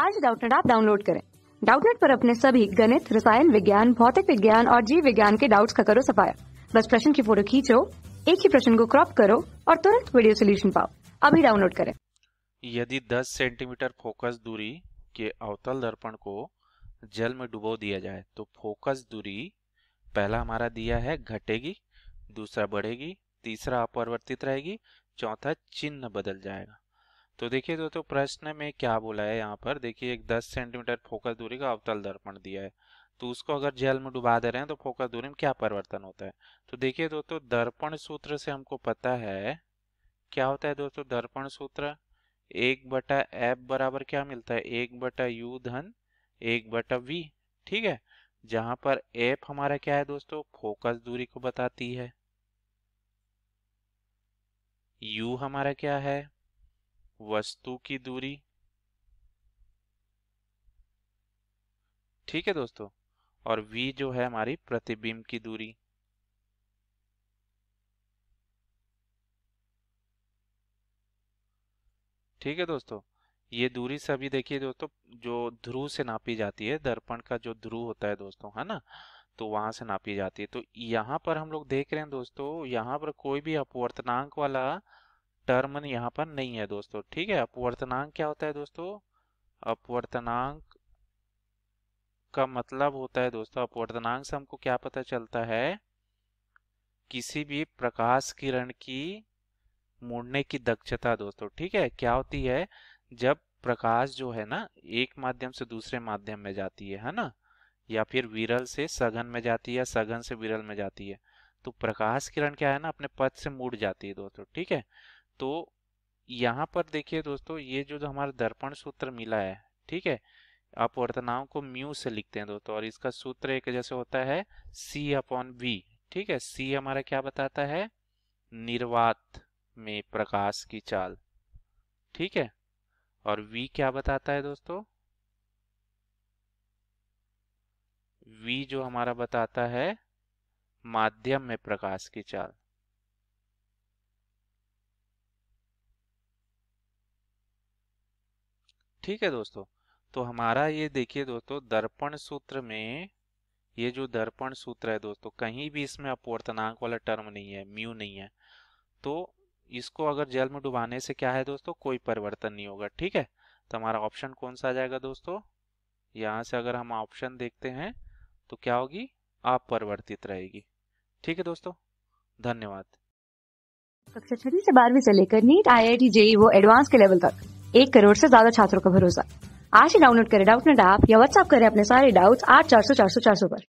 आज डाउटनेट आप डाउनलोड करें डाउटनेट पर अपने सभी गणित रसायन विज्ञान भौतिक विज्ञान और जीव विज्ञान के डाउट्स का करो सफाया बस प्रश्न की फोटो खींचो एक ही प्रश्न को क्रॉप करो और तुरंत वीडियो सोल्यूशन पाओ अभी डाउनलोड करें यदि 10 सेंटीमीटर फोकस दूरी के अवतल दर्पण को जल में डुबो दिया जाए तो फोकस दूरी पहला हमारा दिया है घटेगी दूसरा बढ़ेगी तीसरा अपरिवर्तित रहेगी चौथा चिन्ह बदल जाएगा तो देखिए दोस्तों तो प्रश्न में क्या बोला है यहाँ पर देखिए एक 10 सेंटीमीटर फोकस दूरी का अवतल दर्पण दिया है तो उसको अगर जेल में डुबा दे रहे हैं तो फोकस दूरी में क्या परिवर्तन होता है तो देखिए दोस्तों तो दर्पण सूत्र से हमको पता है क्या होता है दोस्तों दर्पण सूत्र एक बटा एप बराबर क्या मिलता है एक बटा यू धन एक बटा वी ठीक है जहां पर एप हमारा क्या है दोस्तों फोकस दूरी को बताती है यू हमारा क्या है वस्तु की दूरी ठीक है दोस्तों और v जो है हमारी प्रतिबिंब की दूरी ठीक है दोस्तों ये दूरी सभी देखिए दोस्तों जो ध्रुव से नापी जाती है दर्पण का जो ध्रुव होता है दोस्तों है ना तो वहां से नापी जाती है तो यहाँ पर हम लोग देख रहे हैं दोस्तों यहाँ पर कोई भी अपवर्तनांक वाला टर्म यहाँ पर नहीं है दोस्तों ठीक है अपवर्तनांक क्या होता है दोस्तों अपवर्तनांक का मतलब होता है दोस्तों अपवर्तनांक से हमको क्या पता चलता है किसी भी प्रकाश किरण की मुड़ने की दक्षता दोस्तों ठीक है क्या होती है जब प्रकाश जो है ना एक माध्यम से दूसरे माध्यम में जाती है है ना या फिर विरल से सघन में जाती है सघन से विरल में जाती है तो प्रकाश किरण क्या है ना अपने पथ से मुड़ जाती है दोस्तों ठीक है तो यहाँ पर देखिए दोस्तों ये जो हमारा दर्पण सूत्र मिला है ठीक है आप वर्तनाव को म्यू से लिखते हैं दोस्तों और इसका सूत्र एक जैसे होता है सी अपॉन वी ठीक है सी हमारा क्या बताता है निर्वात में प्रकाश की चाल ठीक है और वी क्या बताता है दोस्तों वी जो हमारा बताता है माध्यम में प्रकाश की चाल ठीक है दोस्तों तो हमारा ये देखिए दोस्तों दर्पण सूत्र में ये जो दर्पण सूत्र है दोस्तों कहीं भी इसमें अपवर्तनांक वाला टर्म नहीं है म्यू नहीं है तो इसको अगर जल में डुबाने से क्या है दोस्तों कोई परिवर्तन नहीं होगा ठीक है तो हमारा ऑप्शन कौन सा आ जाएगा दोस्तों यहां से अगर हम ऑप्शन देखते हैं तो क्या होगी अपरिवर्तित रहेगी ठीक है दोस्तों धन्यवाद कक्षा छठी से बारहवीं से लेकर NEET I I T JEE वो एडवांस के लेवल तक एक करोड़ से ज्यादा छात्रों का भरोसा आज ही डाउनलोड करें डाउट नेट ऐप या व्हाट्सअप करें अपने सारे डाउट्स आठ चार सौ चार सौ चार सौ पर